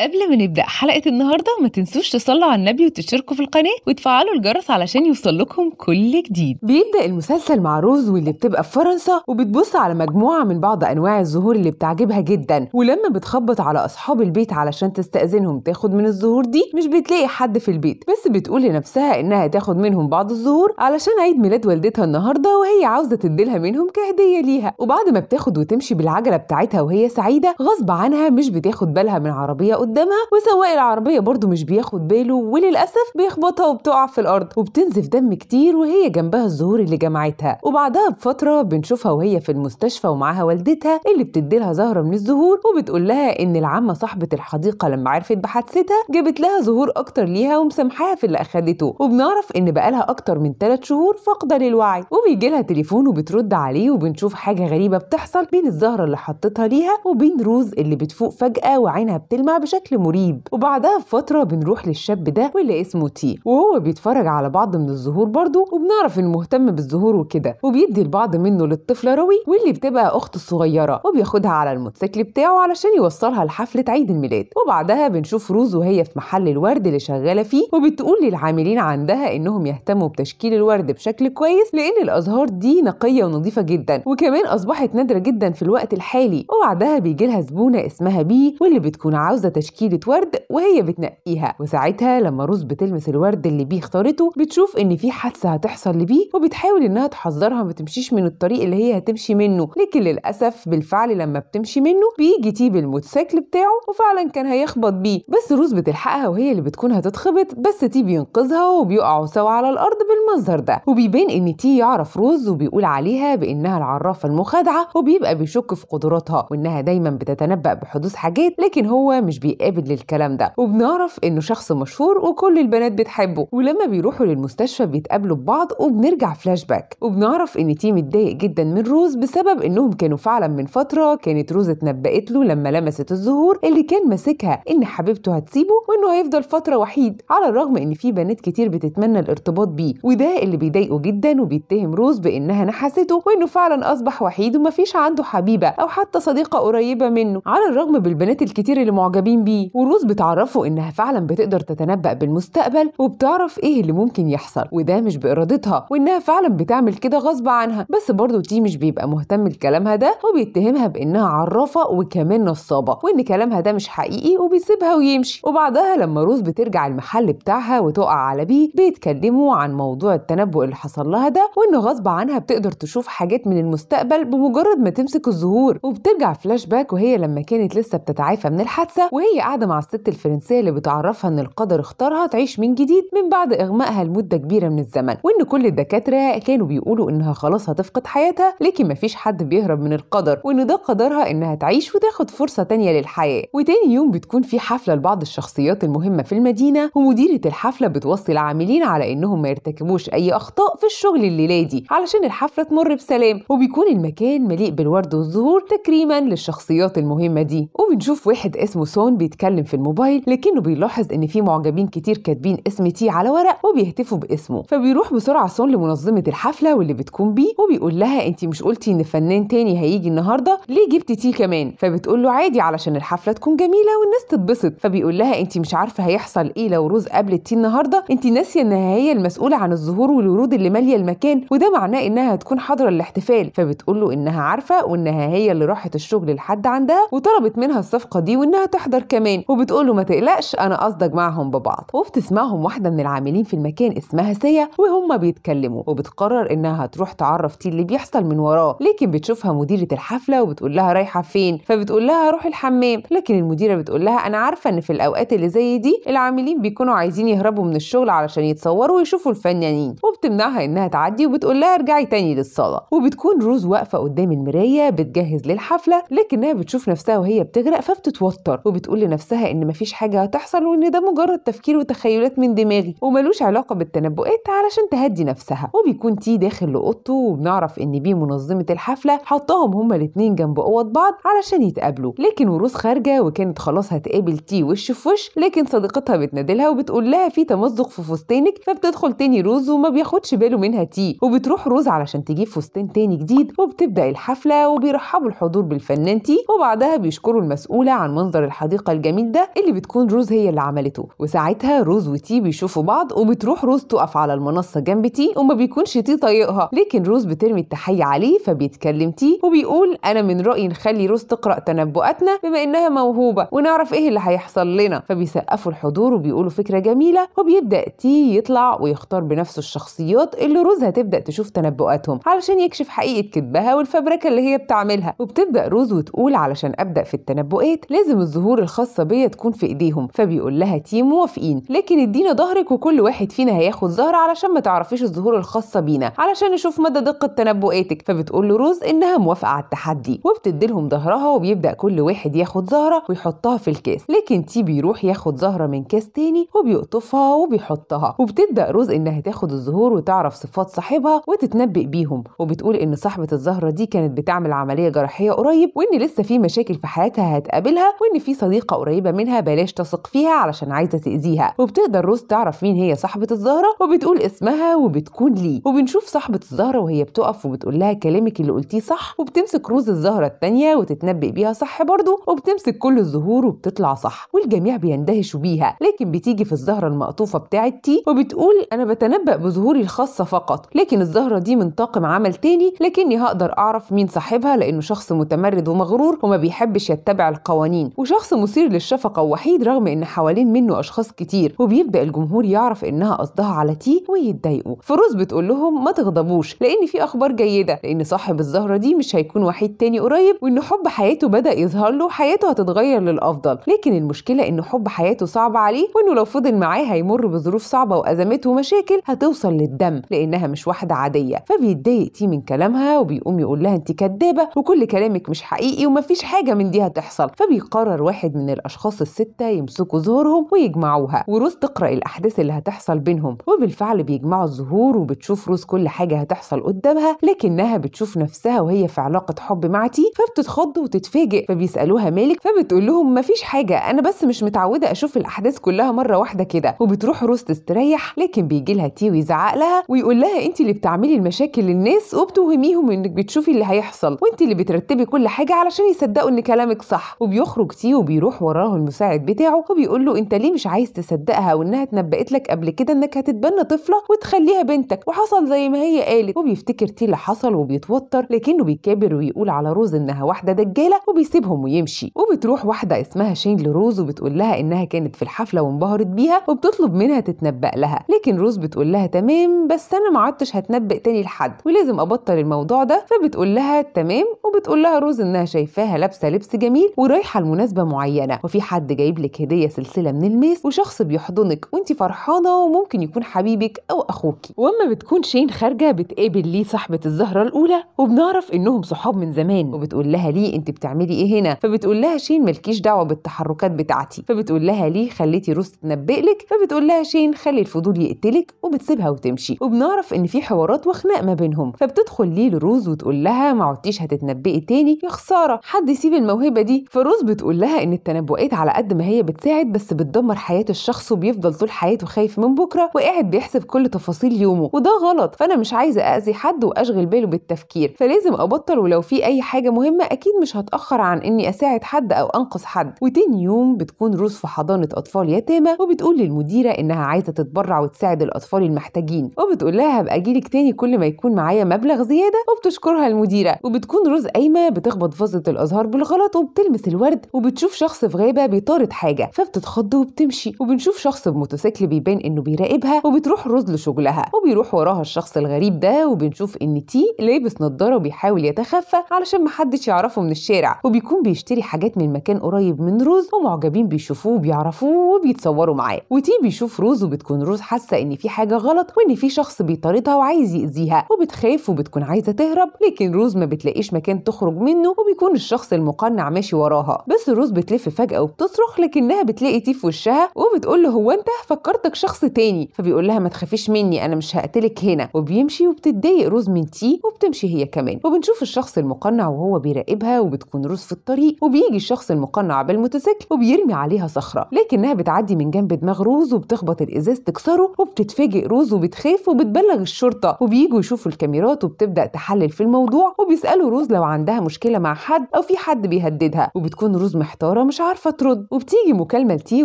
قبل ما نبدأ حلقة النهاردة ما تنسوش تصلوا على النبي وتشتركوا في القناة وتفعلوا الجرس علشان يوصل لكم كل جديد بيبدأ المسلسل مع روز واللي بتبقى في فرنسا وبتبص على مجموعة من بعض أنواع الزهور اللي بتعجبها جدا ولما بتخبط على أصحاب البيت علشان تستأذنهم تاخد من الزهور دي مش بتلاقي حد في البيت بس بتقول لنفسها إنها تاخد منهم بعض الزهور علشان عيد ميلاد والدتها النهاردة وهي عاوزة تديلها منهم كهدية ليها وبعد ما بتاخد وتمشي بالعجلة بتاعتها وهي سعيدة غصب عنها مش بتاخد بالها من عربية قدامها وسواق العربيه برضو مش بياخد باله وللاسف بيخبطها وبتقع في الارض وبتنزف دم كتير وهي جنبها الزهور اللي جمعتها وبعدها بفتره بنشوفها وهي في المستشفى ومعاها والدتها اللي بتديلها زهره من الزهور وبتقول لها ان العمه صاحبه الحديقه لما عرفت بحادثتها جابت لها زهور اكتر ليها ومسامحاها في اللي اخدته وبنعرف ان بقالها اكتر من 3 شهور فاقده للوعي وبيجي لها تليفون وبترد عليه وبنشوف حاجه غريبه بتحصل بين الزهره اللي حطتها ليها وبين روز اللي بتفوق فجاه وعينها بتلمع بشكل بشكل مريب وبعدها بفتره بنروح للشاب ده واللي اسمه تي وهو بيتفرج على بعض من الزهور برضه وبنعرف انه مهتم بالزهور وكده وبيدي البعض منه للطفله روي واللي بتبقى اخته الصغيره وبياخدها على الموتوسيكل بتاعه علشان يوصلها لحفله عيد الميلاد وبعدها بنشوف روز وهي في محل الورد اللي شغاله فيه وبتقول للعاملين عندها انهم يهتموا بتشكيل الورد بشكل كويس لان الازهار دي نقيه ونظيفه جدا وكمان اصبحت نادره جدا في الوقت الحالي وبعدها بيجي لها زبونه اسمها بي واللي بتكون عاوزه تشكيل تشكيلة ورد وهي بتنقيها وساعتها لما روز بتلمس الورد اللي بيه اختارته بتشوف ان في حادثة هتحصل لبيه وبتحاول انها تحذرها ما تمشيش من الطريق اللي هي هتمشي منه لكن للأسف بالفعل لما بتمشي منه بيجي تيب الموتوسيكل بتاعه وفعلا كان هيخبط بيه بس روز بتلحقها وهي اللي بتكون هتتخبط بس تي بينقذها وبيقعوا سوا على الأرض بالمنظر ده وبيبان ان تي يعرف روز وبيقول عليها بانها العرافة المخادعة وبيبقى بيشك في قدراتها وانها دايما بتتنبأ بحدوث حاجات لكن هو مش بي بيتقابل للكلام ده وبنعرف انه شخص مشهور وكل البنات بتحبه ولما بيروحوا للمستشفى بيتقابلوا ببعض وبنرجع فلاش باك وبنعرف ان تيم اتضايق جدا من روز بسبب انهم كانوا فعلا من فتره كانت روز اتنبأت له لما لمست الزهور اللي كان ماسكها ان حبيبته هتسيبه وانه هيفضل فتره وحيد على الرغم ان في بنات كتير بتتمنى الارتباط بيه وده اللي بيضايقه جدا وبيتهم روز بانها نحسته وانه فعلا اصبح وحيد ومفيش عنده حبيبه او حتى صديقه قريبه منه على الرغم بالبنات الكتير اللي معجبين بيه وروز بتعرفه إنها فعلا بتقدر تتنبأ بالمستقبل وبتعرف إيه اللي ممكن يحصل وده مش بإرادتها وإنها فعلا بتعمل كده غصب عنها بس برضه تي مش بيبقى مهتم لكلامها ده وبيتهمها بإنها عرافة وكمان نصابة وإن كلامها ده مش حقيقي وبيسيبها ويمشي وبعدها لما روز بترجع المحل بتاعها وتقع على بيه بيتكلموا عن موضوع التنبؤ اللي حصل لها ده وإن غصب عنها بتقدر تشوف حاجات من المستقبل بمجرد ما تمسك الزهور وبترجع فلاش باك وهي لما كانت لسه بتتعافى من الحادثة وهي وهي قاعدة مع الست الفرنسية اللي بتعرفها إن القدر اختارها تعيش من جديد من بعد إغمائها لمدة كبيرة من الزمن وإن كل الدكاترة كانوا بيقولوا إنها خلاص هتفقد حياتها لكن مفيش حد بيهرب من القدر وإن ده قدرها إنها تعيش وتاخد فرصة تانية للحياة وتاني يوم بتكون في حفلة لبعض الشخصيات المهمة في المدينة ومديرة الحفلة بتوصي العاملين على إنهم ما يرتكبوش أي أخطاء في الشغل الليلادي دي علشان الحفلة تمر بسلام وبيكون المكان مليء بالورد والزهور تكريما للشخصيات المهمة دي وبنشوف واحد اسمه سون بيتكلم في الموبايل لكنه بيلاحظ ان في معجبين كتير كاتبين اسم تي على ورق وبيهتفوا باسمه فبيروح بسرعه سون لمنظمه الحفله واللي بتكون بيه وبيقول لها انت مش قلتي ان فنان تاني هيجي النهارده ليه جبتي تي كمان فبتقول له عادي علشان الحفله تكون جميله والناس تتبسط فبيقول لها انت مش عارفه هيحصل ايه لو روز قبل تي النهارده انت ناسيه انها هي المسؤوله عن الزهور والورود اللي ماليه المكان وده معناه انها هتكون حاضره الاحتفال فبتقول له انها عارفه وانها هي اللي راحت الشغل لحد عندها وطلبت منها الصفقه دي وانها تحضر كمان وبتقول له ما تقلقش انا قصدك معهم ببعض وبتسمعهم واحده من العاملين في المكان اسمها سيا وهم بيتكلموا وبتقرر انها هتروح تعرف تي اللي بيحصل من وراه لكن بتشوفها مديره الحفله وبتقول لها رايحه فين فبتقول لها روح الحمام لكن المديره بتقول لها انا عارفه ان في الاوقات اللي زي دي العاملين بيكونوا عايزين يهربوا من الشغل علشان يتصوروا ويشوفوا الفنانين وبتمنعها انها تعدي وبتقول لها ارجعي تاني للصاله وبتكون روز واقفه قدام المرايه بتجهز للحفله لكنها بتشوف نفسها وهي بتغرق فبتتوتر وبتقول بتقول لنفسها ان مفيش حاجه هتحصل وان ده مجرد تفكير وتخيلات من دماغي وملوش علاقه بالتنبؤات علشان تهدي نفسها وبيكون تي داخل لاوضته وبنعرف ان بي منظمه الحفله حطاهم هما الاتنين جنب اوض بعض علشان يتقابلوا لكن وروث خارجه وكانت خلاص هتقابل تي وش في وش لكن صديقتها بتنادلها وبتقول لها في تمزق في فستانك فبتدخل تاني روز وما بياخدش باله منها تي وبتروح روز علشان تجيب فستان تاني جديد وبتبدا الحفله وبيرحبوا الحضور بالفنان تي وبعدها بيشكروا المسؤوله عن منظر الحديقه الموسيقى الجميل ده اللي بتكون روز هي اللي عملته وساعتها روز وتي بيشوفوا بعض وبتروح روز تقف على المنصه جنب تي وما بيكونش تي طايقها لكن روز بترمي التحيه عليه فبيتكلم تي وبيقول انا من رايي نخلي روز تقرا تنبؤاتنا بما انها موهوبه ونعرف ايه اللي هيحصل لنا فبيسقفوا الحضور وبيقولوا فكره جميله وبيبدا تي يطلع ويختار بنفسه الشخصيات اللي روز هتبدا تشوف تنبؤاتهم علشان يكشف حقيقه كذبها والفبركه اللي هي بتعملها وبتبدا روز وتقول علشان ابدا في التنبؤات لازم الظهور الخ... الخاصه بيا تكون في ايديهم فبيقول لها تيم موافقين لكن ادينا ظهرك وكل واحد فينا هياخد ظهر علشان ما تعرفيش الظهور الخاصه بينا علشان نشوف مدى دقه تنبؤاتك فبتقول له روز انها موافقه على التحدي وبتدي لهم ظهرها وبيبدا كل واحد ياخد ظهره ويحطها في الكاس لكن تي بيروح ياخد ظهره من كاس تاني وبيقطفها وبيحطها وبتبدا روز انها تاخد الظهور وتعرف صفات صاحبها وتتنبئ بيهم وبتقول ان صاحبه الزهره دي كانت بتعمل عمليه جراحيه قريب وان لسه في مشاكل في حياتها هتقابلها وان في صديق صديقه قريبه منها بلاش تثق فيها علشان عايزه تاذيها وبتقدر روز تعرف مين هي صاحبه الزهره وبتقول اسمها وبتكون ليه وبنشوف صاحبه الزهره وهي بتقف وبتقول لها كلامك اللي قلتيه صح وبتمسك روز الزهره الثانيه وتتنبئ بيها صح برضه وبتمسك كل الزهور وبتطلع صح والجميع بيندهشوا بيها لكن بتيجي في الزهره المقطوفه بتاعه تي وبتقول انا بتنبأ بظهوري الخاصه فقط لكن الزهره دي من طاقم عمل تاني لكني هقدر اعرف مين صاحبها لانه شخص متمرد ومغرور وما بيحبش يتبع القوانين وشخص مثير للشفقة ووحيد رغم إن حوالين منه أشخاص كتير وبيبدأ الجمهور يعرف إنها قصدها على تي ويتضايقوا فروز بتقول لهم ما تغضبوش لأن في أخبار جيدة لأن صاحب الزهرة دي مش هيكون وحيد تاني قريب وإن حب حياته بدأ يظهر له حياته هتتغير للأفضل لكن المشكلة إن حب حياته صعب عليه وإنه لو فضل معاه هيمر بظروف صعبة وأزمات ومشاكل هتوصل للدم لأنها مش واحدة عادية فبيتضايق تي من كلامها وبيقوم يقول لها أنت كدابة وكل كلامك مش حقيقي ومفيش حاجة من دي هتحصل فبيقرر واحد من ان الاشخاص السته يمسكوا زهورهم ويجمعوها وروز تقرا الاحداث اللي هتحصل بينهم وبالفعل بيجمعوا الزهور وبتشوف روز كل حاجه هتحصل قدامها لكنها بتشوف نفسها وهي في علاقه حب مع تي فبتتخض وتتفاجئ فبيسالوها مالك فبتقول لهم مفيش حاجه انا بس مش متعوده اشوف الاحداث كلها مره واحده كده وبتروح روز تستريح لكن بيجي لها تي ويزعق لها ويقول لها انت اللي بتعملي المشاكل للناس وبتوهميهم انك بتشوفي اللي هيحصل وانت اللي بترتبي كل حاجه علشان يصدقوا ان كلامك صح وبيخرج تي وبيروح بيروح وراه المساعد بتاعه وبيقول له انت ليه مش عايز تصدقها وانها اتنبأت لك قبل كده انك هتتبنى طفله وتخليها بنتك وحصل زي ما هي قالت وبيفتكر تي اللي حصل وبيتوتر لكنه بيكابر ويقول على روز انها واحده دجاله وبيسيبهم ويمشي وبتروح واحده اسمها شين لروز وبتقول لها انها كانت في الحفله وانبهرت بيها وبتطلب منها تتنبأ لها لكن روز بتقول لها تمام بس انا ما عدتش هتنبأ تاني لحد ولازم ابطل الموضوع ده فبتقول لها تمام وبتقول لها روز انها شايفاها لابسه لبس جميل ورايحه لمناسبه معينه معينه وفي حد جايب لك هديه سلسله من الميس وشخص بيحضنك وانت فرحانه وممكن يكون حبيبك او اخوكي واما بتكون شين خارجه بتقابل ليه صاحبه الزهره الاولى وبنعرف انهم صحاب من زمان وبتقول لها ليه انت بتعملي ايه هنا فبتقول لها شين ملكيش دعوه بالتحركات بتاعتي فبتقول لها ليه خليتي روز تنبئ لك فبتقول لها شين خلي الفضول يقتلك وبتسيبها وتمشي وبنعرف ان في حوارات وخناق ما بينهم فبتدخل ليه لروز وتقول لها ما عدتيش هتتنبئي تاني يا خساره حد يسيب الموهبه دي فروز بتقول لها ان التنبؤات على قد ما هي بتساعد بس بتدمر حياه الشخص وبيفضل طول حياته خايف من بكره وقاعد بيحسب كل تفاصيل يومه وده غلط فانا مش عايزه اذي حد واشغل باله بالتفكير فلازم ابطل ولو في اي حاجه مهمه اكيد مش هتاخر عن اني اساعد حد او انقذ حد وتاني يوم بتكون روز في حضانه اطفال يتامى وبتقول للمديره انها عايزه تتبرع وتساعد الاطفال المحتاجين وبتقول لها هبقى اجيلك تاني كل ما يكون معايا مبلغ زياده وبتشكرها المديره وبتكون روز قايمه بتخبط فازه الازهار بالغلط وبتلمس الورد وبتشوف شخص شخص في غابه بيطارد حاجه فبتتخض وبتمشي وبنشوف شخص بموتوسيكل بيبان انه بيراقبها وبتروح رز لشغلها وبيروح وراها الشخص الغريب ده وبنشوف ان تي لابس نضاره وبيحاول يتخفى علشان محدش يعرفه من الشارع وبيكون بيشتري حاجات من مكان قريب من روز ومعجبين بيشوفوه وبيعرفوه وبيتصوروا معاه وتي بيشوف روز وبتكون روز حاسه ان في حاجه غلط وان في شخص بيطاردها وعايز يأذيها وبتخاف وبتكون عايزه تهرب لكن روز ما بتلاقيش مكان تخرج منه وبيكون الشخص المقنع ماشي وراها بس روز بتلف فجأة وبتصرخ لكنها بتلاقي تي في وشها وبتقول له هو انت فكرتك شخص تاني فبيقول لها ما تخافيش مني انا مش هقتلك هنا وبيمشي وبتتضايق روز من تي وبتمشي هي كمان وبنشوف الشخص المقنع وهو بيراقبها وبتكون روز في الطريق وبيجي الشخص المقنع بالموتوسيكل وبيرمي عليها صخرة لكنها بتعدي من جنب دماغ روز وبتخبط الازاز تكسره وبتتفاجئ روز وبتخاف وبتبلغ الشرطة وبييجوا يشوفوا الكاميرات وبتبدأ تحلل في الموضوع وبيسألوا روز لو عندها مشكلة مع حد أو في حد بيهددها وبتكون روز محتارة مش مش عارفه ترد وبتيجي مكالمه لتي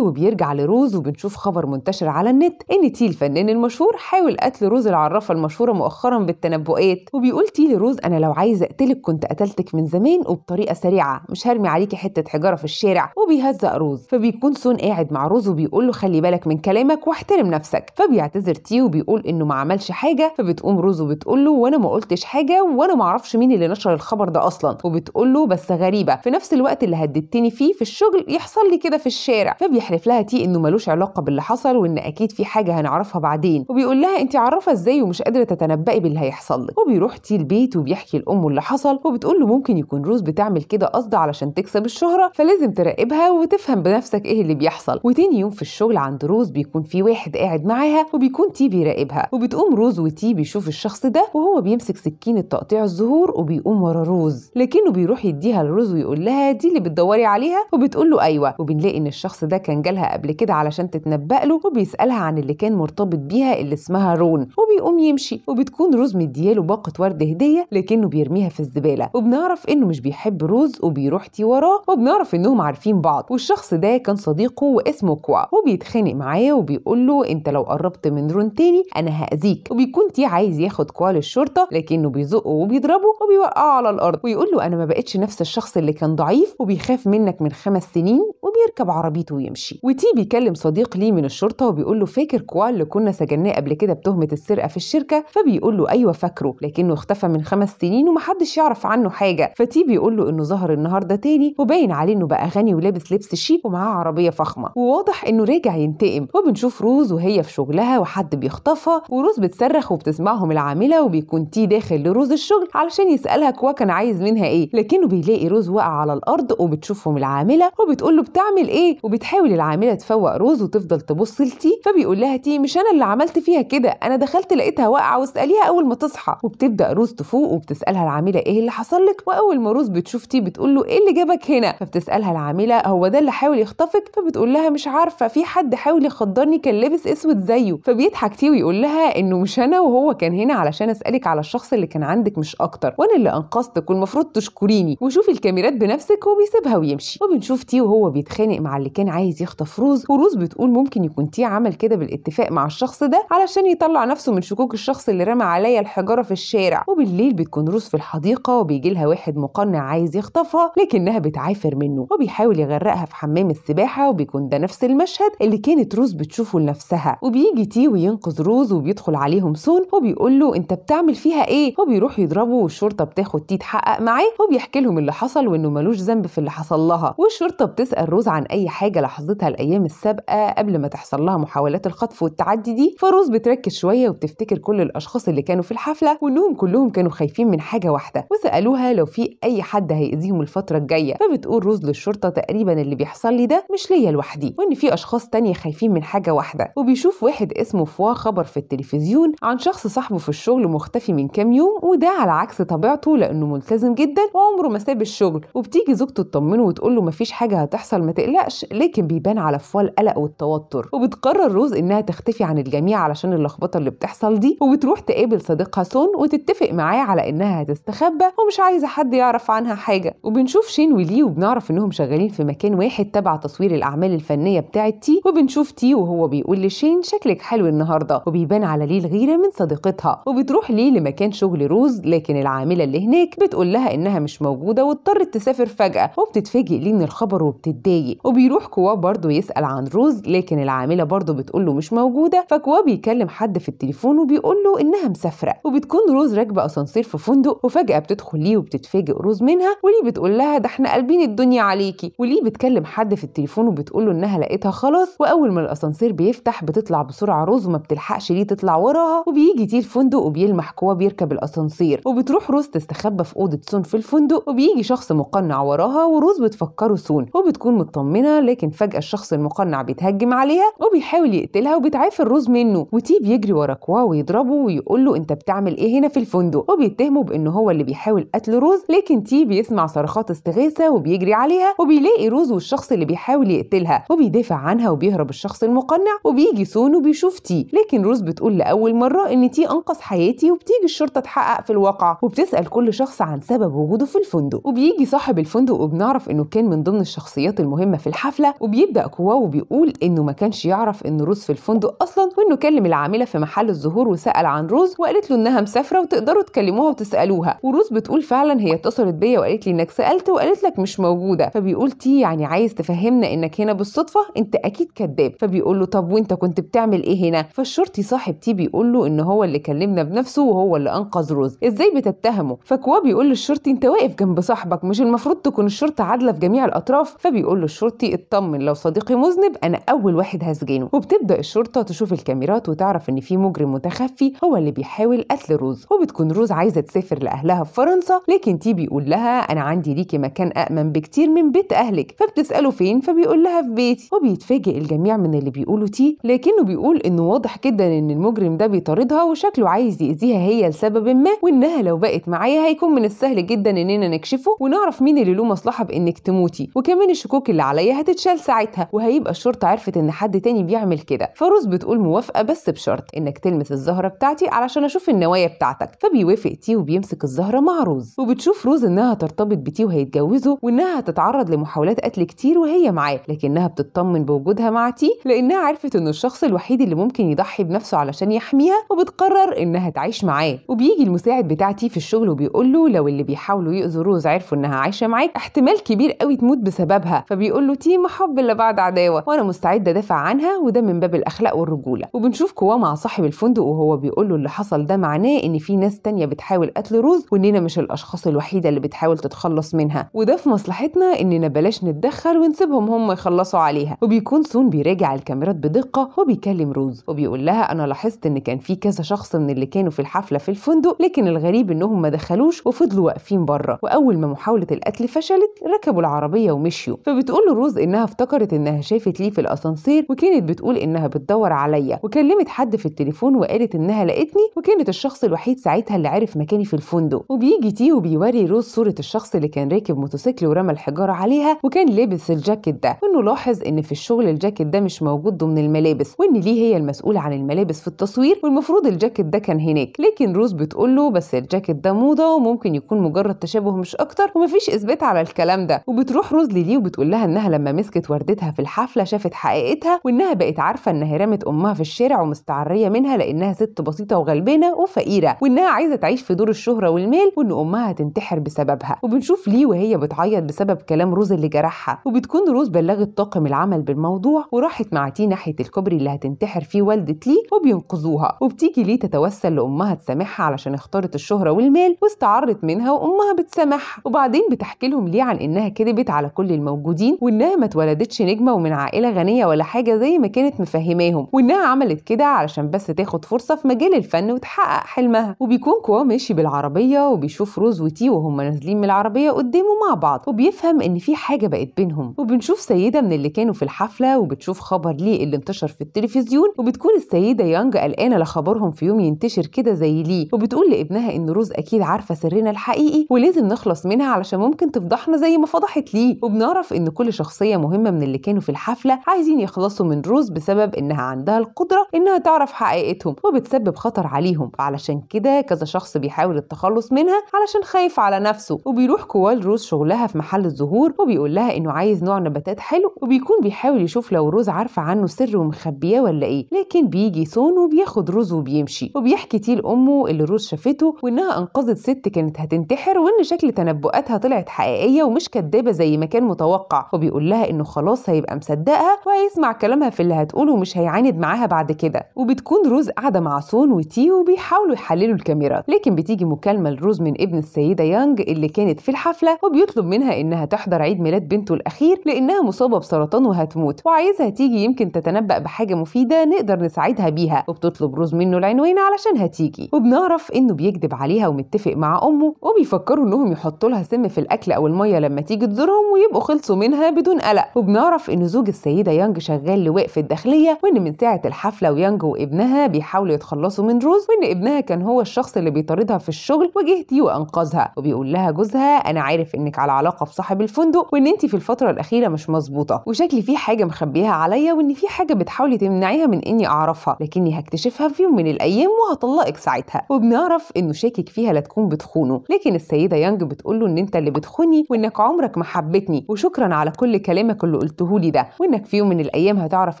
وبيرجع لروز وبنشوف خبر منتشر على النت ان تي الفنان المشهور حاول قتل روز العرافه المشهوره مؤخرا بالتنبؤات وبيقول تي لروز انا لو عايز اقتلك كنت قتلتك من زمان وبطريقه سريعه مش هرمي عليكي حته حجاره في الشارع وبيهزق روز فبيكون سون قاعد مع روز وبيقول له خلي بالك من كلامك واحترم نفسك فبيعتذر تي وبيقول انه ما عملش حاجه فبتقوم روز وبتقول له وانا ما قلتش حاجه وانا ما اعرفش مين اللي نشر الخبر ده اصلا وبتقول له بس غريبه في نفس الوقت اللي هددتني فيه في الشغل الشغل يحصل لي كده في الشارع فبيحلف لها تي انه ملوش علاقه باللي حصل وان اكيد في حاجه هنعرفها بعدين وبيقول لها انت عارفه ازاي ومش قادره تتنبئي باللي هيحصل لك وبيروح تي البيت وبيحكي لامه اللي حصل وبتقول له ممكن يكون روز بتعمل كده قصد علشان تكسب الشهره فلازم تراقبها وتفهم بنفسك ايه اللي بيحصل وتاني يوم في الشغل عند روز بيكون في واحد قاعد معاها وبيكون تي بيراقبها وبتقوم روز وتي بيشوف الشخص ده وهو بيمسك سكينه تقطيع الزهور وبيقوم ورا روز لكنه بيروح يديها لروز ويقول لها دي اللي بتدوري عليها وبت بتقول له ايوه وبنلاقي ان الشخص ده كان جالها قبل كده علشان تتنبأ له وبيسألها عن اللي كان مرتبط بيها اللي اسمها رون وبيقوم يمشي وبتكون روز مدياله باقة ورد هدية لكنه بيرميها في الزبالة وبنعرف انه مش بيحب روز وبيروح تي وراه وبنعرف انهم عارفين بعض والشخص ده كان صديقه واسمه كوا وبيتخانق معاه وبيقول له انت لو قربت من رون تاني انا هأذيك وبيكون تي عايز ياخد كوا للشرطة لكنه بيزقه وبيضربه وبيوقعه على الارض ويقول له انا ما بقتش نفس الشخص اللي كان ضعيف وبيخاف منك من خمس خمس سنين وبيركب عربيته ويمشي وتي بيكلم صديق ليه من الشرطه وبيقول له فاكر كوال اللي كنا سجناه قبل كده بتهمه السرقه في الشركه فبيقول له ايوه فاكره لكنه اختفى من خمس سنين ومحدش يعرف عنه حاجه فتي بيقول له انه ظهر النهارده تاني وباين عليه انه بقى غني ولابس لبس شيك ومعاه عربيه فخمه وواضح انه راجع ينتقم وبنشوف روز وهي في شغلها وحد بيخطفها وروز بتصرخ وبتسمعهم العامله وبيكون تي داخل لروز الشغل علشان يسالها كوا كان عايز منها ايه لكنه بيلاقي روز واقع على الارض وبتشوفهم العامله العامله وبتقول له بتعمل ايه وبتحاول العامله تفوق روز وتفضل تبص لتي فبيقول لها تي مش انا اللي عملت فيها كده انا دخلت لقيتها واقعه واساليها اول ما تصحى وبتبدا روز تفوق وبتسالها العامله ايه اللي حصل لك واول ما روز بتشوف تي بتقول له ايه اللي جابك هنا فبتسالها العامله هو ده اللي حاول يخطفك فبتقول لها مش عارفه في حد حاول يخدرني كان لابس اسود زيه فبيضحك تي ويقول لها انه مش انا وهو كان هنا علشان اسالك على الشخص اللي كان عندك مش اكتر وانا اللي انقذتك والمفروض تشكريني وشوفي الكاميرات بنفسك وبيسيبها ويمشي وبنشوف شفتيه وهو بيتخانق مع اللي كان عايز يخطف روز وروز بتقول ممكن يكون تي عمل كده بالاتفاق مع الشخص ده علشان يطلع نفسه من شكوك الشخص اللي رمى عليا الحجاره في الشارع وبالليل بتكون روز في الحديقه وبيجي لها واحد مقنع عايز يخطفها لكنها بتعافر منه وبيحاول يغرقها في حمام السباحه وبيكون ده نفس المشهد اللي كانت روز بتشوفه لنفسها وبيجي تي وينقذ روز وبيدخل عليهم سون وبيقول له انت بتعمل فيها ايه وبيروح يضربه والشرطه بتاخد تي تحقق معاه وبيحكي لهم اللي حصل وانه ملوش ذنب في اللي حصل لها وش الشرطة بتسأل روز عن أي حاجة لاحظتها الأيام السابقة قبل ما تحصل لها محاولات الخطف والتعدي دي فروز بتركز شوية وبتفتكر كل الأشخاص اللي كانوا في الحفلة وإنهم كلهم كانوا خايفين من حاجة واحدة وسألوها لو في أي حد هيأذيهم الفترة الجاية فبتقول روز للشرطة تقريبا اللي بيحصل لي ده مش ليا لوحدي وإن في أشخاص تانية خايفين من حاجة واحدة وبيشوف واحد اسمه فوا خبر في التلفزيون عن شخص صاحبه في الشغل مختفي من كام يوم وده على عكس طبيعته لأنه ملتزم جدا وعمره ما ساب الشغل وبتيجي زوجته تطمنه وتقول له مفيش مفيش حاجه هتحصل ما تقلقش لكن بيبان على فوا القلق والتوتر وبتقرر روز انها تختفي عن الجميع علشان اللخبطه اللي بتحصل دي وبتروح تقابل صديقها سون وتتفق معاه على انها هتستخبى ومش عايزه حد يعرف عنها حاجه وبنشوف شين ولي وبنعرف انهم شغالين في مكان واحد تبع تصوير الاعمال الفنيه بتاعه تي وبنشوف تي وهو بيقول لشين شكلك حلو النهارده وبيبان على ليه الغيره من صديقتها وبتروح ليه لمكان شغل روز لكن العامله اللي هناك بتقول لها انها مش موجوده واضطرت تسافر فجاه وبتتفاجئ ليه ان الخبر وبتتضايق وبيروح كوا برضه يسال عن روز لكن العامله برضه بتقول له مش موجوده فكوا بيكلم حد في التليفون وبيقول له انها مسافره وبتكون روز راكبه اسانسير في فندق وفجاه بتدخل ليه وبتتفاجئ روز منها وليه بتقول لها ده احنا قلبين الدنيا عليكي وليه بتكلم حد في التليفون وبتقول له انها لقيتها خلاص واول ما الاسانسير بيفتح بتطلع بسرعه روز وما بتلحقش ليه تطلع وراها وبيجي تيه الفندق وبيلمح كوا بيركب الاسانسير وبتروح روز تستخبى في اوضه سون في الفندق وبيجي شخص مقنع وراها وروز بتفكره التليفون وبتكون مطمنه لكن فجاه الشخص المقنع بيتهجم عليها وبيحاول يقتلها وبتعاف الروز منه وتي بيجري ورا كوا ويضربه ويقول له انت بتعمل ايه هنا في الفندق وبيتهمه بان هو اللي بيحاول قتل روز لكن تي بيسمع صرخات استغاثه وبيجري عليها وبيلاقي روز والشخص اللي بيحاول يقتلها وبيدافع عنها وبيهرب الشخص المقنع وبيجي سون وبيشوف تي لكن روز بتقول لاول مره ان تي انقذ حياتي وبتيجي الشرطه تحقق في الواقع وبتسال كل شخص عن سبب وجوده في الفندق وبيجي صاحب الفندق وبنعرف انه كان من ضمن الشخصيات المهمه في الحفله وبيبدا كواو بيقول انه ما كانش يعرف ان روز في الفندق اصلا وانه كلم العامله في محل الزهور وسال عن روز وقالت له انها مسافره وتقدروا تكلموها وتسالوها وروز بتقول فعلا هي اتصلت بيا وقالت لي انك سالت وقالت لك مش موجوده فبيقول تي يعني عايز تفهمنا انك هنا بالصدفه انت اكيد كذاب فبيقول له طب وانت كنت بتعمل ايه هنا فالشرطي صاحب تي بيقول له ان هو اللي كلمنا بنفسه وهو اللي انقذ روز ازاي بتتهمه فكوا بيقول للشرطي انت واقف جنب صاحبك مش المفروض تكون الشرطه عادله في جميع الاطراف الاطراف فبيقول له الشرطي اطمن لو صديقي مذنب انا اول واحد هسجنه وبتبدا الشرطه تشوف الكاميرات وتعرف ان في مجرم متخفي هو اللي بيحاول قتل روز وبتكون روز عايزه تسافر لاهلها في فرنسا لكن تي بيقول لها انا عندي ليكي مكان امن بكتير من بيت اهلك فبتساله فين فبيقول لها في بيتي وبيتفاجئ الجميع من اللي بيقولوا تي لكنه بيقول انه واضح جدا ان المجرم ده بيطاردها وشكله عايز يأذيها هي لسبب ما وانها لو بقت معايا هيكون من السهل جدا اننا نكشفه ونعرف مين اللي له مصلحه بانك تموتي وكمان الشكوك اللي عليا هتتشال ساعتها وهيبقى الشرطه عرفت ان حد تاني بيعمل كده فروز بتقول موافقه بس بشرط انك تلمس الزهره بتاعتي علشان اشوف النوايا بتاعتك فبيوافق تي وبيمسك الزهره مع روز وبتشوف روز انها ترتبط بتي وهيتجوزوا وانها هتتعرض لمحاولات قتل كتير وهي معاه لكنها بتطمن بوجودها مع تي لانها عرفت ان الشخص الوحيد اللي ممكن يضحي بنفسه علشان يحميها وبتقرر انها تعيش معاه وبيجي المساعد بتاع تي في الشغل وبيقول له لو اللي بيحاولوا يؤذوا روز عرفوا انها عايشه معاك احتمال كبير قوي تموت بسببها فبيقول له تيم حب اللي بعد عداوه وانا مستعد ادافع عنها وده من باب الاخلاق والرجوله وبنشوف كوا مع صاحب الفندق وهو بيقول له اللي حصل ده معناه ان في ناس تانية بتحاول قتل روز واننا مش الاشخاص الوحيده اللي بتحاول تتخلص منها وده في مصلحتنا اننا بلاش نتدخل ونسيبهم هم يخلصوا عليها وبيكون سون بيراجع الكاميرات بدقه وبيكلم روز وبيقول لها انا لاحظت ان كان في كذا شخص من اللي كانوا في الحفله في الفندق لكن الغريب انهم ما دخلوش وفضلوا واقفين بره واول ما محاوله القتل فشلت ركبوا العربيه ومشيوا فبتقول له روز انها افتكرت انها شافت ليه في الاسانسير وكانت بتقول انها بتدور عليا وكلمت حد في التليفون وقالت انها لقتني وكانت الشخص الوحيد ساعتها اللي عرف مكاني في الفندق وبيجي تي وبيوري روز صوره الشخص اللي كان راكب موتوسيكل ورمى الحجاره عليها وكان لابس الجاكيت ده وانه لاحظ ان في الشغل الجاكيت ده مش موجود ضمن الملابس وان ليه هي المسؤوله عن الملابس في التصوير والمفروض الجاكيت ده كان هناك لكن روز بتقول له بس الجاكيت ده موضه وممكن يكون مجرد تشابه مش اكتر ومفيش اثبات على الكلام ده وبتروح روز روزلي ليه وبتقول لها انها لما مسكت وردتها في الحفله شافت حقيقتها وانها بقت عارفه انها رمت امها في الشارع ومستعريه منها لانها ست بسيطه وغلبانه وفقيره وانها عايزه تعيش في دور الشهره والمال وان امها هتنتحر بسببها وبنشوف ليه وهي بتعيط بسبب كلام روز اللي جرحها وبتكون روز بلغت طاقم العمل بالموضوع وراحت مع تي ناحيه الكوبري اللي هتنتحر فيه والده لي وبينقذوها وبتيجي ليه تتوسل لامها تسامحها علشان اختارت الشهره والمال واستعرت منها وامها بتسامحها وبعدين بتحكي لهم ليه عن انها كذبت على كل الموجودين وانها ما اتولدتش نجمه ومن عائله غنيه ولا حاجه زي ما كانت مفهماهم وانها عملت كده علشان بس تاخد فرصه في مجال الفن وتحقق حلمها وبيكون كوا ماشي بالعربيه وبيشوف روز وتي وهم نازلين من العربيه قدامه مع بعض وبيفهم ان في حاجه بقت بينهم وبنشوف سيده من اللي كانوا في الحفله وبتشوف خبر ليه اللي انتشر في التلفزيون وبتكون السيده يانج قلقانه لخبرهم في يوم ينتشر كده زي ليه وبتقول لابنها ان روز اكيد عارفه سرنا الحقيقي ولازم نخلص منها علشان ممكن تفضحنا زي ما فضحت ليه وبنعرف ان كل شخصيه مهمه من اللي كانوا في الحفله عايزين يخلصوا من روز بسبب انها عندها القدره انها تعرف حقيقتهم وبتسبب خطر عليهم علشان كده كذا شخص بيحاول التخلص منها علشان خايف على نفسه وبيروح كوال روز شغلها في محل الزهور وبيقول لها انه عايز نوع نباتات حلو وبيكون بيحاول يشوف لو روز عارفه عنه سر ومخبياه ولا ايه لكن بيجي سون وبياخد روز وبيمشي وبيحكي تيل لامه اللي روز شافته وانها انقذت ست كانت هتنتحر وان شكل تنبؤاتها طلعت حقيقيه ومش كدابه زي ما كان متوقع وبيقول لها انه خلاص هيبقى مصدقها وهيسمع كلامها في اللي هتقوله ومش هيعاند معاها بعد كده وبتكون روز قاعده مع سون وتي وبيحاولوا يحللوا الكاميرات لكن بتيجي مكالمه لروز من ابن السيده يانج اللي كانت في الحفله وبيطلب منها انها تحضر عيد ميلاد بنته الاخير لانها مصابه بسرطان وهتموت وعايزها تيجي يمكن تتنبأ بحاجه مفيده نقدر نساعدها بيها وبتطلب روز منه العنوان علشان هتيجي وبنعرف انه بيكذب عليها ومتفق مع امه وبيفكروا انهم يحطوا لها سم في الاكل او الميه لما تيجي تزورهم ويبقوا خلصوا منها بدون قلق وبنعرف ان زوج السيده يانج شغال لواء في الداخليه وان من ساعه الحفله ويانج وابنها بيحاولوا يتخلصوا من روز وان ابنها كان هو الشخص اللي بيطاردها في الشغل وجهتي وانقذها وبيقول لها جوزها انا عارف انك على علاقه بصاحب الفندق وان انت في الفتره الاخيره مش مظبوطه وشكلي في حاجه مخبيها عليا وان في حاجه بتحاولي تمنعيها من اني اعرفها لكني هكتشفها في يوم من الايام وهطلقك ساعتها وبنعرف انه شاكك فيها لا تكون بتخونه لكن السيده يانج بتقول له ان انت اللي بتخوني وانك عمرك ما حبيت شاركتني وشكرا على كل كلامك اللي قلته لي ده وانك في يوم من الايام هتعرف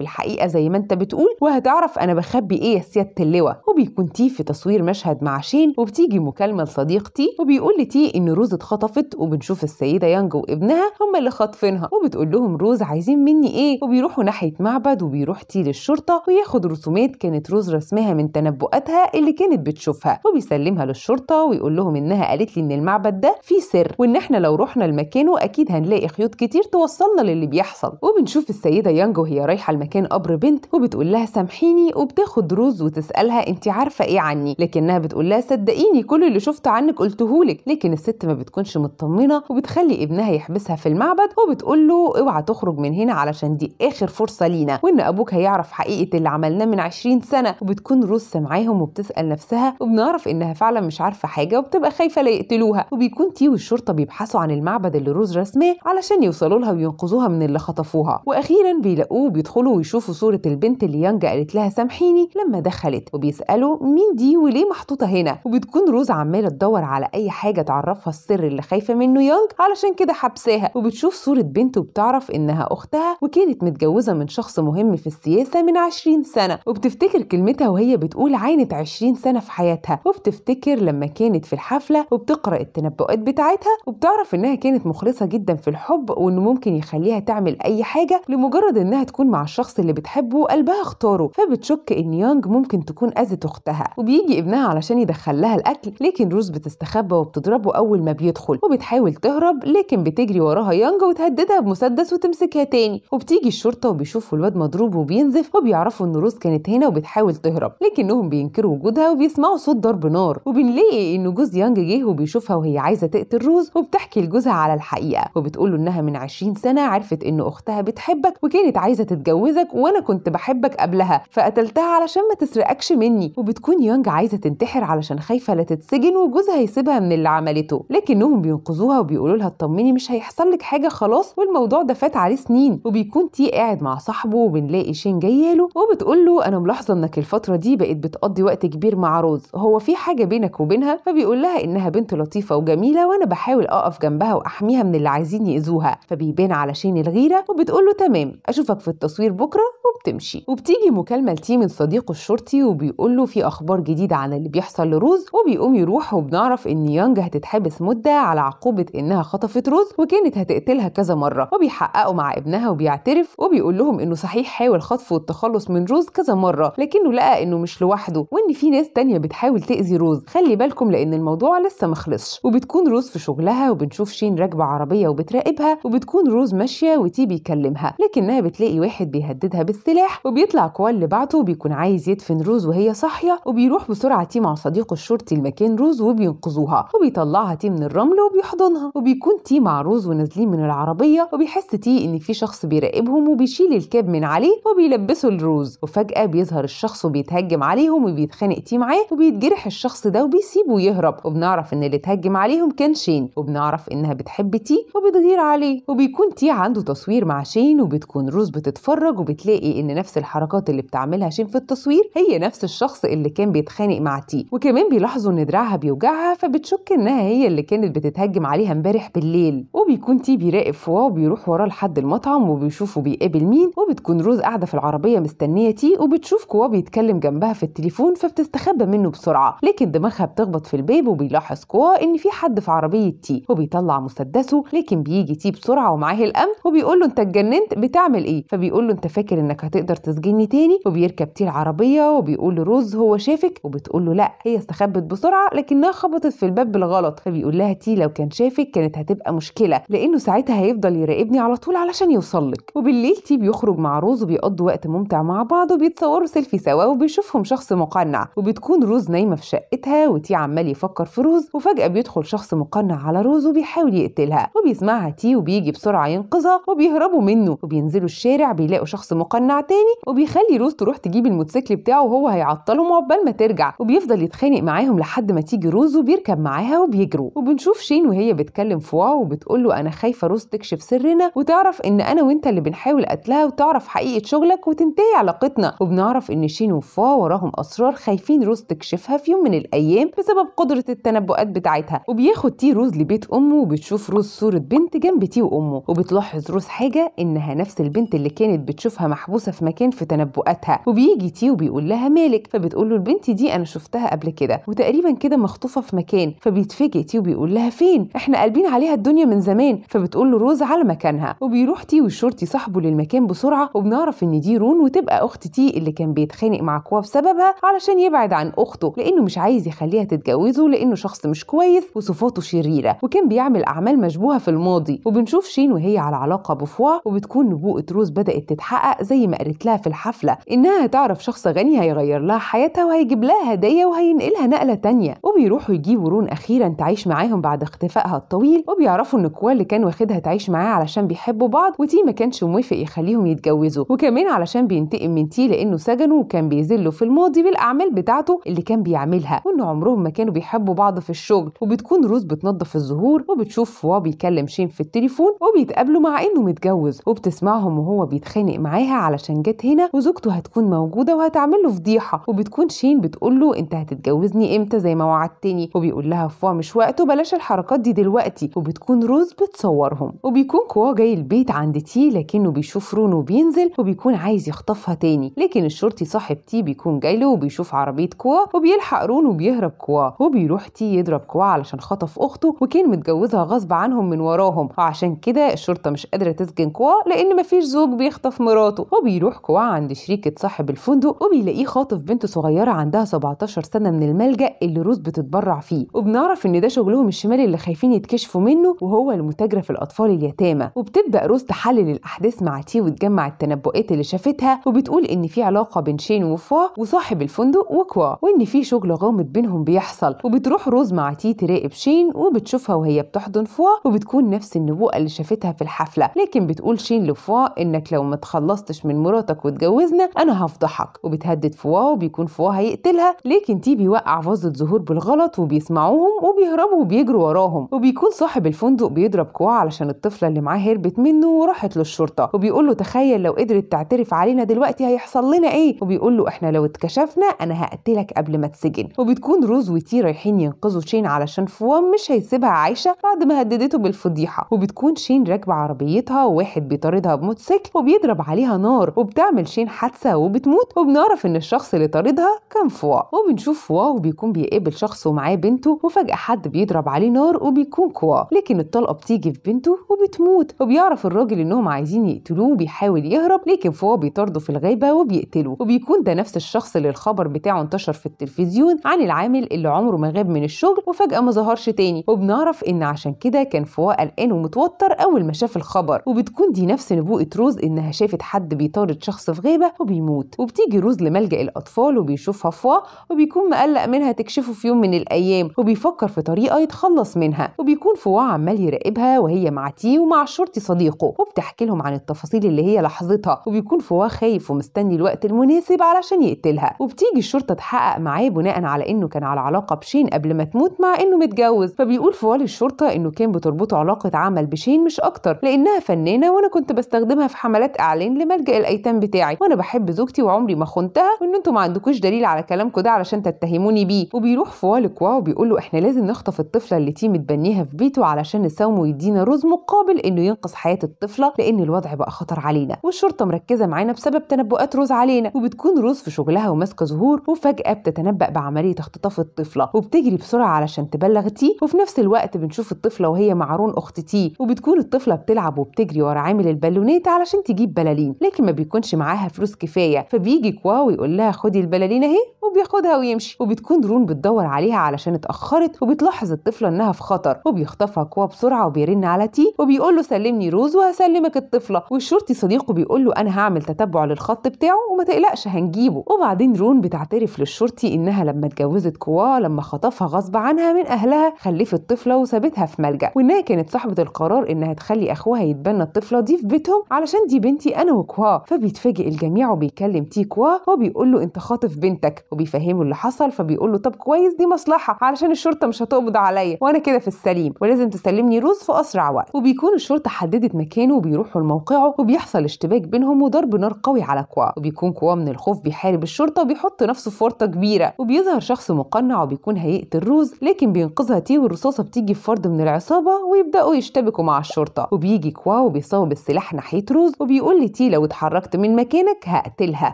الحقيقه زي ما انت بتقول وهتعرف انا بخبي ايه يا سياده اللواء وبيكون تي في تصوير مشهد مع شين وبتيجي مكالمه لصديقتي وبيقول لتي ان روز اتخطفت وبنشوف السيده يانج وابنها هم اللي خاطفينها وبتقول لهم روز عايزين مني ايه وبيروحوا ناحيه معبد وبيروح تي للشرطه وياخد رسومات كانت روز رسمها من تنبؤاتها اللي كانت بتشوفها وبيسلمها للشرطه ويقول لهم انها قالت لي ان المعبد ده فيه سر وان احنا لو رحنا لمكانه اكيد هنلاقي بنلاقي خيوط كتير توصلنا للي بيحصل وبنشوف السيده يانج وهي رايحه لمكان قبر بنت وبتقول لها سامحيني وبتاخد روز وتسالها انت عارفه ايه عني لكنها بتقول لها صدقيني كل اللي شفته عنك قلتهولك لكن الست ما بتكونش مطمنه وبتخلي ابنها يحبسها في المعبد وبتقول له اوعى تخرج من هنا علشان دي اخر فرصه لينا وان ابوك هيعرف حقيقه اللي عملناه من 20 سنه وبتكون روز سامعاهم وبتسال نفسها وبنعرف انها فعلا مش عارفه حاجه وبتبقى خايفه لا يقتلوها وبيكون تي والشرطه بيبحثوا عن المعبد اللي روز رسماه علشان يوصلوا لها وينقذوها من اللي خطفوها واخيرا بيلاقوه بيدخلوا ويشوفوا صوره البنت اللي يانجا قالت لها سامحيني لما دخلت وبيسالوا مين دي وليه محطوطه هنا وبتكون روز عماله تدور على اي حاجه تعرفها السر اللي خايفه منه يانج علشان كده حبساها وبتشوف صوره بنت وبتعرف انها اختها وكانت متجوزه من شخص مهم في السياسه من 20 سنه وبتفتكر كلمتها وهي بتقول عانت 20 سنه في حياتها وبتفتكر لما كانت في الحفله وبتقرا التنبؤات بتاعتها وبتعرف انها كانت مخلصه جدا في الحب وانه ممكن يخليها تعمل اي حاجه لمجرد انها تكون مع الشخص اللي بتحبه قلبها اختاره فبتشك ان يانج ممكن تكون اذت اختها وبيجي ابنها علشان يدخل لها الاكل لكن روز بتستخبى وبتضربه اول ما بيدخل وبتحاول تهرب لكن بتجري وراها يانج وتهددها بمسدس وتمسكها تاني وبتيجي الشرطه وبيشوفوا الواد مضروب وبينزف وبيعرفوا ان روز كانت هنا وبتحاول تهرب لكنهم بينكروا وجودها وبيسمعوا صوت ضرب نار وبنلاقي ان جوز يانج جه وبيشوفها وهي عايزه تقتل روز وبتحكي لجوزها على الحقيقه وبتقول بتقول انها من 20 سنه عرفت ان اختها بتحبك وكانت عايزه تتجوزك وانا كنت بحبك قبلها فقتلتها علشان ما تسرقكش مني وبتكون يونج عايزه تنتحر علشان خايفه لا تتسجن وجوزها يسيبها من اللي عملته لكنهم بينقذوها وبيقولوا لها اطمني مش هيحصل لك حاجه خلاص والموضوع ده فات عليه سنين وبيكون تي قاعد مع صاحبه وبنلاقي شين جايه له وبتقول له انا ملاحظه انك الفتره دي بقيت بتقضي وقت كبير مع روز هو في حاجه بينك وبينها فبيقول لها انها بنت لطيفه وجميله وانا بحاول اقف جنبها واحميها من اللي عايزين يأذوها فبيبان علشان الغيرة وبتقول له تمام أشوفك في التصوير بكرة وبتمشي وبتيجي مكالمة لتيم من صديقه الشرطي وبيقول له في أخبار جديدة عن اللي بيحصل لروز وبيقوم يروح وبنعرف إن يانج هتتحبس مدة على عقوبة إنها خطفت روز وكانت هتقتلها كذا مرة وبيحققوا مع ابنها وبيعترف وبيقول لهم إنه صحيح حاول خطفه والتخلص من روز كذا مرة لكنه لقى إنه مش لوحده وإن في ناس تانية بتحاول تأذي روز خلي بالكم لأن الموضوع لسه مخلصش وبتكون روز في شغلها وبنشوف شين راكبة عربية وبتراقب حبايبها وبتكون روز ماشيه وتي بيكلمها لكنها بتلاقي واحد بيهددها بالسلاح وبيطلع كوال لبعته وبيكون عايز يدفن روز وهي صاحيه وبيروح بسرعه تي مع صديقه الشرطي لمكان روز وبينقذوها وبيطلعها تي من الرمل وبيحضنها وبيكون تي مع روز ونازلين من العربيه وبيحس تي ان في شخص بيراقبهم وبيشيل الكاب من عليه وبيلبسه لروز وفجاه بيظهر الشخص وبيتهجم عليهم وبيتخانق تي معاه وبيتجرح الشخص ده وبيسيبه يهرب وبنعرف ان اللي اتهجم عليهم كان شين وبنعرف انها بتحب تي وبتغير كتير عليه وبيكون تي عنده تصوير مع شين وبتكون روز بتتفرج وبتلاقي ان نفس الحركات اللي بتعملها شين في التصوير هي نفس الشخص اللي كان بيتخانق مع تي وكمان بيلاحظوا ان دراعها بيوجعها فبتشك انها هي اللي كانت بتتهجم عليها امبارح بالليل وبيكون تي بيراقب فوا وبيروح وراه لحد المطعم وبيشوفه بيقابل مين وبتكون روز قاعده في العربيه مستنيه تي وبتشوف كوا بيتكلم جنبها في التليفون فبتستخبى منه بسرعه لكن دماغها بتخبط في الباب وبيلاحظ كوا ان في حد في عربيه تي وبيطلع مسدسه لكن بي بيجي تيه بسرعه ومعاه الامن وبيقول له انت اتجننت بتعمل ايه فبيقول له انت فاكر انك هتقدر تسجني تاني وبيركب تيه العربيه وبيقول لروز هو شافك وبتقول له لا هي استخبت بسرعه لكنها خبطت في الباب بالغلط فبيقول لها تيه لو كان شافك كانت هتبقى مشكله لانه ساعتها هيفضل يراقبني على طول علشان يوصل لك وبالليل تيه بيخرج مع روز وبيقضوا وقت ممتع مع بعض وبيتصوروا سيلفي سوا وبيشوفهم شخص مقنع وبتكون روز نايمه في شقتها وتيه عمال يفكر في روز وفجاه بيدخل شخص مقنع على روز وبيحاول يقتلها وبيسمعها تي وبيجي بسرعه ينقذها وبيهربوا منه وبينزلوا الشارع بيلاقوا شخص مقنع تاني وبيخلي روز تروح تجيب الموتوسيكل بتاعه وهو هيعطلهم عقبال ما ترجع وبيفضل يتخانق معاهم لحد ما تيجي روز وبيركب معاها وبيجروا وبنشوف شين وهي بتكلم فوا وبتقول له انا خايفه روز تكشف سرنا وتعرف ان انا وانت اللي بنحاول قتلها وتعرف حقيقه شغلك وتنتهي علاقتنا وبنعرف ان شين وفوا وراهم اسرار خايفين روز تكشفها في يوم من الايام بسبب قدره التنبؤات بتاعتها وبياخد تي روز لبيت امه وبتشوف روز صوره بنت البنت جنب تي وامه وبتلاحظ روز حاجه انها نفس البنت اللي كانت بتشوفها محبوسه في مكان في تنبؤاتها وبيجي تي وبيقول لها مالك فبتقول له البنت دي انا شفتها قبل كده وتقريبا كده مخطوفه في مكان فبيتفاجئ تي وبيقول لها فين احنا قلبين عليها الدنيا من زمان فبتقول له روز على مكانها وبيروح تي والشرطي صاحبه للمكان بسرعه وبنعرف ان دي رون وتبقى اخت تي اللي كان بيتخانق مع كوا بسببها علشان يبعد عن اخته لانه مش عايز يخليها تتجوزه لانه شخص مش كويس وصفاته شريره وكان بيعمل اعمال مشبوهه في الماضي الماضي وبنشوف شين وهي على علاقة بفوا وبتكون نبوءة روز بدأت تتحقق زي ما قالت لها في الحفلة إنها هتعرف شخص غني هيغير لها حياتها وهيجيب لها هدية وهينقلها نقلة تانية وبيروحوا يجيبوا رون أخيرا تعيش معاهم بعد اختفائها الطويل وبيعرفوا إن كوا اللي كان واخدها تعيش معاه علشان بيحبوا بعض وتي ما كانش موافق يخليهم يتجوزوا وكمان علشان بينتقم من تي لأنه سجنه وكان بيذله في الماضي بالأعمال بتاعته اللي كان بيعملها وإن عمرهم ما كانوا بيحبوا بعض في الشغل وبتكون روز بتنظف الزهور وبتشوف فوا بيكلم شين في التليفون وبيتقابلوا مع انه متجوز وبتسمعهم وهو بيتخانق معاها علشان جت هنا وزوجته هتكون موجوده وهتعمل له فضيحه وبتكون شين بتقول له انت هتتجوزني امتى زي ما وعدتني وبيقول لها فوا مش وقته بلاش الحركات دي دلوقتي وبتكون روز بتصورهم وبيكون كوا جاي البيت عند تي لكنه بيشوف رونو بينزل وبيكون عايز يخطفها تاني لكن الشرطي صاحب تي بيكون جاي له وبيشوف عربيه كوا وبيلحق رونو وبيهرب كوا وبيروح تي يضرب كوا علشان خطف اخته وكان متجوزها غصب عنهم من وراهم معاهم فعشان كده الشرطة مش قادرة تسجن كوا لأن مفيش زوج بيخطف مراته وبيروح كوا عند شريكة صاحب الفندق وبيلاقيه خاطف بنت صغيرة عندها 17 سنة من الملجأ اللي روز بتتبرع فيه وبنعرف إن ده شغلهم الشمالي اللي خايفين يتكشفوا منه وهو المتاجر في الأطفال اليتامى وبتبدأ روز تحلل الأحداث مع تي وتجمع التنبؤات اللي شافتها وبتقول إن في علاقة بين شين وفا وصاحب الفندق وكوا وإن في شغل غامض بينهم بيحصل وبتروح روز مع تي تراقب شين وبتشوفها وهي بتحضن فوا وبتكون نفس نفس النبوءة اللي شافتها في الحفلة لكن بتقول شين لفوا انك لو ما تخلصتش من مراتك واتجوزنا انا هفضحك وبتهدد فوا وبيكون فوا هيقتلها لكن تي بيوقع فازة زهور بالغلط وبيسمعوهم وبيهربوا وبيجروا وراهم وبيكون صاحب الفندق بيضرب كوا علشان الطفلة اللي معاه هربت منه وراحت للشرطة وبيقول له تخيل لو قدرت تعترف علينا دلوقتي هيحصل لنا ايه وبيقول له احنا لو اتكشفنا انا هقتلك قبل ما تسجن وبتكون روز وتي رايحين ينقذوا شين علشان فوا مش هيسيبها عايشة بعد ما هددته بالفضيحة وبتكون شين راكبه عربيتها وواحد بيطاردها بموتوسيكل وبيضرب عليها نار وبتعمل شين حادثه وبتموت وبنعرف ان الشخص اللي طاردها كان فوا وبنشوف واو بيكون بيقابل شخص ومعاه بنته وفجاه حد بيضرب عليه نار وبيكون كوا لكن الطلقه بتيجي في بنته وبتموت وبيعرف الراجل انهم عايزين يقتلوه وبيحاول يهرب لكن فوا بيطارده في الغابه وبيقتله وبيكون ده نفس الشخص اللي الخبر بتاعه انتشر في التلفزيون عن العامل اللي عمره ما غاب من الشغل وفجاه ما ظهرش تاني وبنعرف ان عشان كده كان فوا قلقان ومتوتر أول ما شاف الخبر وبتكون دي نفس نبوءة روز إنها شافت حد بيطارد شخص في غيبة وبيموت وبتيجي روز لملجأ الأطفال وبيشوفها فوا وبيكون مقلق منها تكشفه في يوم من الأيام وبيفكر في طريقة يتخلص منها وبيكون فوا عمال يراقبها وهي مع تي ومع الشرطي صديقه وبتحكي لهم عن التفاصيل اللي هي لاحظتها وبيكون فوا خايف ومستني الوقت المناسب علشان يقتلها وبتيجي الشرطة تحقق معاه بناء على إنه كان على علاقة بشين قبل ما تموت مع إنه متجوز فبيقول فوا للشرطة إنه كان بتربطه علاقة بتتعامل بشين مش اكتر لانها فنانه وانا كنت بستخدمها في حملات اعلان لملجا الايتام بتاعي وانا بحب زوجتي وعمري ما خنتها وان انتوا ما عندكوش دليل على كلامكم ده علشان تتهموني بيه وبيروح فوالك واو بيقول له احنا لازم نخطف الطفله اللي تي متبنيها في بيته علشان نساومه ويدينا رز مقابل انه ينقذ حياه الطفله لان الوضع بقى خطر علينا والشرطه مركزه معانا بسبب تنبؤات روز علينا وبتكون روز في شغلها وماسكه زهور وفجاه بتتنبأ بعمليه اختطاف الطفله وبتجري بسرعه علشان تبلغ تي وفي نفس الوقت بنشوف الطفله وهي مع رون اخت تيه وبتكون الطفله بتلعب وبتجري ورا عامل البالونات علشان تجيب بلالين لكن ما بيكونش معاها فلوس كفايه فبيجي كوا ويقول لها خدي البلالين اهي وبياخدها ويمشي وبتكون رون بتدور عليها علشان اتاخرت وبتلاحظ الطفله انها في خطر وبيخطفها كوا بسرعه وبيرن على تي وبيقول له سلمني روز وهسلمك الطفله والشرطي صديقه بيقول له انا هعمل تتبع للخط بتاعه وما تقلقش هنجيبه وبعدين رون بتعترف للشرطي انها لما اتجوزت كوا لما خطفها غصب عنها من اهلها خلفت طفله وسابتها في ملجا وانها كانت صاحبه اتخذت القرار انها تخلي اخوها يتبنى الطفله دي في بيتهم علشان دي بنتي انا وكوا فبيتفاجئ الجميع وبيكلم تي كوا وبيقول له انت خاطف بنتك وبيفهمه اللي حصل فبيقول له طب كويس دي مصلحه علشان الشرطه مش هتقبض عليا وانا كده في السليم ولازم تسلمني روز في اسرع وقت وبيكون الشرطه حددت مكانه وبيروحوا لموقعه وبيحصل اشتباك بينهم وضرب نار قوي على كوا وبيكون كوا من الخوف بيحارب الشرطه وبيحط نفسه في ورطه كبيره وبيظهر شخص مقنع وبيكون هيقتل روز لكن بينقذها تي والرصاصه بتيجي في فرد من العصابه ويبداوا بيشتبكوا مع الشرطة وبيجي كوا وبيصوب السلاح ناحية روز وبيقول لتي لو اتحركت من مكانك هقتلها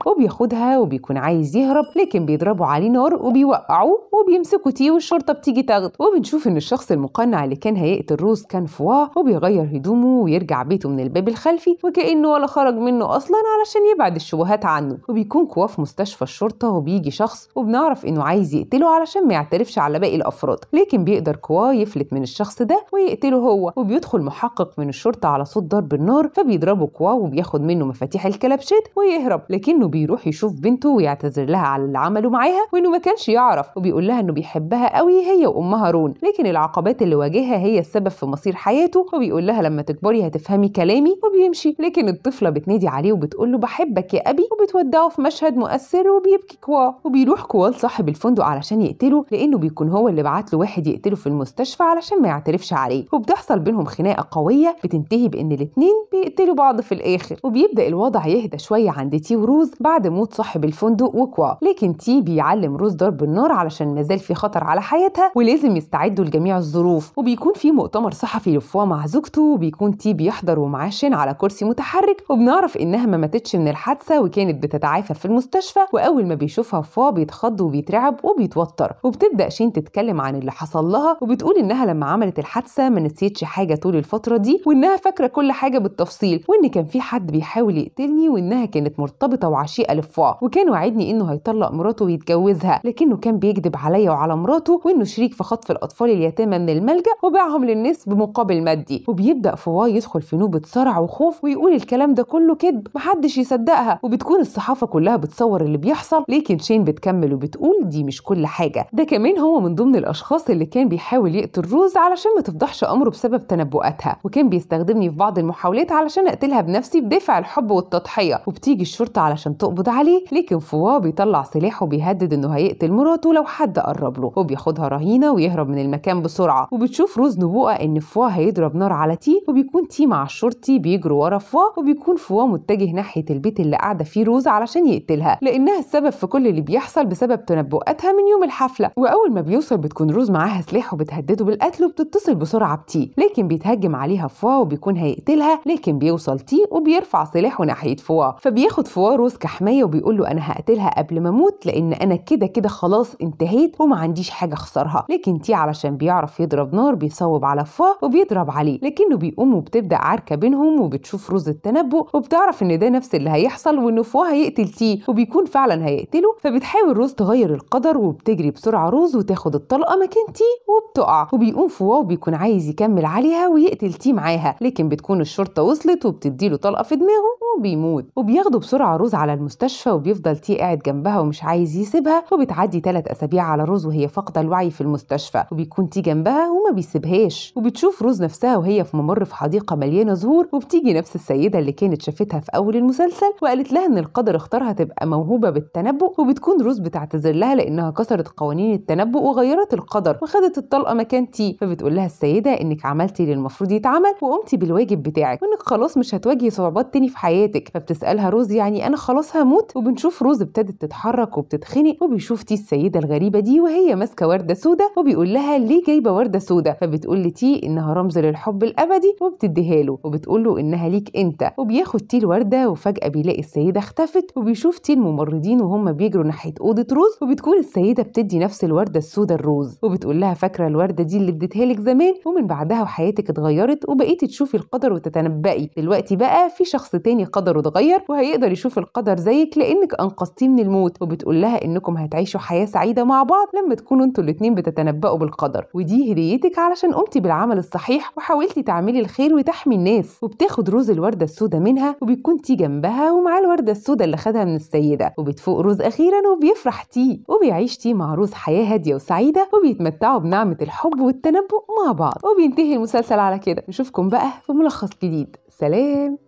وبياخدها وبيكون عايز يهرب لكن بيضربوا عليه نار وبيوقعوه وبيمسكوا تي والشرطة بتيجي تاخده وبنشوف ان الشخص المقنع اللي كان هيقتل روز كان فوا وبيغير هدومه ويرجع بيته من الباب الخلفي وكأنه ولا خرج منه اصلا علشان يبعد الشبهات عنه وبيكون كوا في مستشفى الشرطة وبيجي شخص وبنعرف انه عايز يقتله علشان ما يعترفش على باقي الافراد لكن بيقدر كوا يفلت من الشخص ده ويقتله هو وبيدخل محقق من الشرطة على صوت ضرب النار فبيضربه كوا وبياخد منه مفاتيح الكلبشات ويهرب لكنه بيروح يشوف بنته ويعتذر لها على اللي عمله معاها وانه ما كانش يعرف وبيقول لها انه بيحبها قوي هي وامها رون لكن العقبات اللي واجهها هي السبب في مصير حياته وبيقول لها لما تكبري هتفهمي كلامي وبيمشي لكن الطفلة بتنادي عليه وبتقول له بحبك يا أبي وبتودعه في مشهد مؤثر وبيبكي كوا وبيروح كوا لصاحب الفندق علشان يقتله لأنه بيكون هو اللي بعت له واحد يقتله في المستشفى علشان ما يعترفش عليه وبتحصل بينهم خناقه قويه بتنتهي بان الاتنين بيقتلوا بعض في الاخر وبيبدا الوضع يهدى شويه عند تي وروز بعد موت صاحب الفندق وكوا لكن تي بيعلم روز ضرب النار علشان مازال في خطر على حياتها ولازم يستعدوا لجميع الظروف وبيكون في مؤتمر صحفي لفوا مع زوجته وبيكون تي بيحضر ومعاه شين على كرسي متحرك وبنعرف انها ما ماتتش من الحادثه وكانت بتتعافى في المستشفى واول ما بيشوفها فوا بيتخض وبيترعب وبيتوتر وبتبدا شين تتكلم عن اللي حصل لها وبتقول انها لما عملت الحادثه ما نسيتش حاجه حاجه طول الفتره دي وانها فاكره كل حاجه بالتفصيل وان كان في حد بيحاول يقتلني وانها كانت مرتبطه وعشيقه لفوا وكان وعدني انه هيطلق مراته ويتجوزها لكنه كان بيكذب عليا وعلى مراته وانه شريك في خطف الاطفال اليتامى من الملجا وبيعهم للناس بمقابل مادي وبيبدا فوا يدخل في نوبه صرع وخوف ويقول الكلام ده كله كذب محدش يصدقها وبتكون الصحافه كلها بتصور اللي بيحصل لكن شين بتكمل وبتقول دي مش كل حاجه ده كمان هو من ضمن الاشخاص اللي كان بيحاول يقتل روز علشان ما تفضحش امره بسبب تنبؤاتها وكان بيستخدمني في بعض المحاولات علشان اقتلها بنفسي بدافع الحب والتضحيه وبتيجي الشرطه علشان تقبض عليه لكن فوا بيطلع سلاحه وبيهدد انه هيقتل مراته لو حد قرب له وبياخدها رهينه ويهرب من المكان بسرعه وبتشوف روز نبوءه ان فوا هيضرب نار على تي وبيكون تي مع الشرطي بيجروا ورا فوا وبيكون فوا متجه ناحيه البيت اللي قاعده فيه روز علشان يقتلها لانها السبب في كل اللي بيحصل بسبب تنبؤاتها من يوم الحفله واول ما بيوصل بتكون روز معاها سلاح وبتهدده بالقتل وبتتصل بسرعه بتي لكن بيتهجم عليها فوا وبيكون هيقتلها لكن بيوصل تي وبيرفع سلاحه ناحيه فوا فبياخد فوا روز كحمايه وبيقول له انا هقتلها قبل ما اموت لان انا كده كده خلاص انتهيت وما عنديش حاجه اخسرها لكن تي علشان بيعرف يضرب نار بيصوب على فوا وبيضرب عليه لكنه بيقوم وبتبدا عركه بينهم وبتشوف روز التنبؤ وبتعرف ان ده نفس اللي هيحصل وان فوا هيقتل تي وبيكون فعلا هيقتله فبتحاول روز تغير القدر وبتجري بسرعه روز وتاخد الطلقه مكان تي وبتقع وبيقوم فوا وبيكون عايز يكمل عليها ويقتل تي معاها لكن بتكون الشرطه وصلت وبتديله طلقه في دماغه وبيموت وبياخدوا بسرعه روز على المستشفى وبيفضل تي قاعد جنبها ومش عايز يسيبها وبتعدي ثلاث اسابيع على روز وهي فاقده الوعي في المستشفى وبيكون تي جنبها وما بيسيبهاش وبتشوف روز نفسها وهي في ممر في حديقه مليانه زهور وبتيجي نفس السيده اللي كانت شافتها في اول المسلسل وقالت لها ان القدر اختارها تبقى موهوبه بالتنبؤ وبتكون روز بتعتذر لها لانها كسرت قوانين التنبؤ وغيرت القدر وخدت الطلقه مكان تي فبتقول لها السيده انك عملت عملتي اللي المفروض يتعمل وقمتي بالواجب بتاعك وانك خلاص مش هتواجهي صعوبات تاني في حياتك فبتسالها روز يعني انا خلاص هموت وبنشوف روز ابتدت تتحرك وبتتخنق وبيشوف تي السيده الغريبه دي وهي ماسكه ورده سودا وبيقول لها ليه جايبه ورده سودا فبتقول لتي انها رمز للحب الابدي وبتديها له وبتقول له انها ليك انت وبياخد تي الورده وفجاه بيلاقي السيده اختفت وبيشوف تي الممرضين وهم بيجروا ناحيه اوضه روز وبتكون السيده بتدي نفس الورده السودا لروز وبتقول لها فاكره الورده دي اللي اديتها لك زمان ومن بعدها حياتك اتغيرت وبقيتي تشوفي القدر وتتنبئي دلوقتي بقى في شخص تاني قدره اتغير وهيقدر يشوف القدر زيك لانك انقذتيه من الموت وبتقول لها انكم هتعيشوا حياه سعيده مع بعض لما تكونوا انتوا الاتنين بتتنبؤوا بالقدر ودي هديتك علشان قمتي بالعمل الصحيح وحاولتي تعملي الخير وتحمي الناس وبتاخد روز الورده السوداء منها تي جنبها ومعاه الورده السوداء اللي خدها من السيده وبتفوق روز اخيرا وبيفرح تي وبيعيش تي مع روز حياه هاديه وسعيده وبيتمتعوا بنعمه الحب والتنبؤ مع بعض وبينتهي المسلسل على كده نشوفكم بقى في ملخص جديد سلام